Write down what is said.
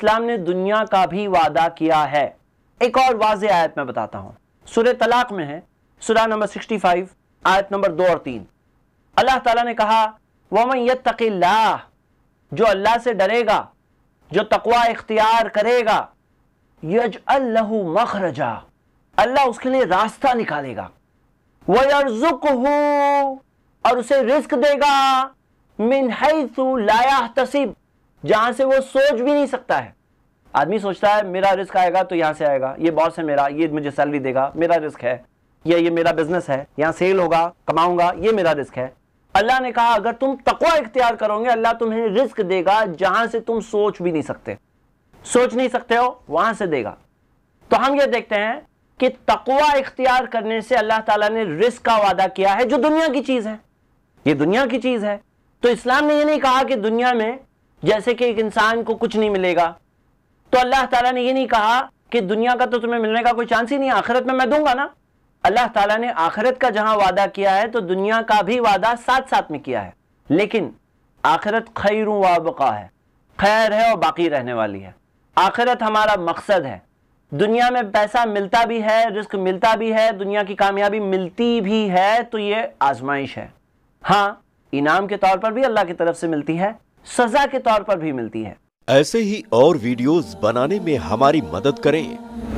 इस्लाम ने दुनिया का भी वादा किया है एक और वाज आयत में बताता हूँ सुर तलाक में है सुरा नंबर सिक्सटी फाइव आयत नंबर दो और तीन अल्लाह ताला ने कहा वमन तकिल्ला जो अल्लाह से डरेगा जो तकवा इख्तियार करेगा यज अल्लाह मखरजा अल्लाह उसके लिए रास्ता निकालेगा वर्जुक और उसे रिस्क देगा मिन है तू लाया तसीब जहां से वो सोच भी नहीं सकता है आदमी सोचता है मेरा रिस्क आएगा तो यहां से आएगा ये बॉस है मेरा ये मुझे सैलरी देगा मेरा रिस्क है या ये मेरा बिजनेस है यहाँ सेल होगा कमाऊंगा ये मेरा रिस्क है अल्लाह ने कहा अगर तुम तकवा इख्तियार करोगे अल्लाह तुम्हें रिस्क देगा जहां से तुम सोच भी नहीं सकते सोच नहीं सकते हो वहां से देगा तो हम ये देखते हैं कि तकवा इख्तियार करने से अल्लाह ताला ने रिस्क का वादा किया है जो दुनिया की चीज़ है ये दुनिया की चीज़ है तो इस्लाम ने ये नहीं कहा कि दुनिया में जैसे कि एक इंसान को कुछ नहीं मिलेगा तो अल्लाह ताला ने ये नहीं कहा कि दुनिया का तो तुम्हें मिलने का कोई चांस ही नहीं आखिरत में मैं दूंगा ना अल्लाह ताला ने आखिरत का जहां वादा किया है तो दुनिया का भी वादा साथ साथ में किया है लेकिन आखिरत खैर वाबका है खैर है और बाकी रहने वाली है आखिरत हमारा मकसद है दुनिया में पैसा मिलता भी है रिस्क मिलता भी है दुनिया की कामयाबी मिलती भी है तो ये आजमाइश है हाँ इनाम के तौर पर भी अल्लाह की तरफ से मिलती है सजा के तौर पर भी मिलती है ऐसे ही और वीडियोस बनाने में हमारी मदद करें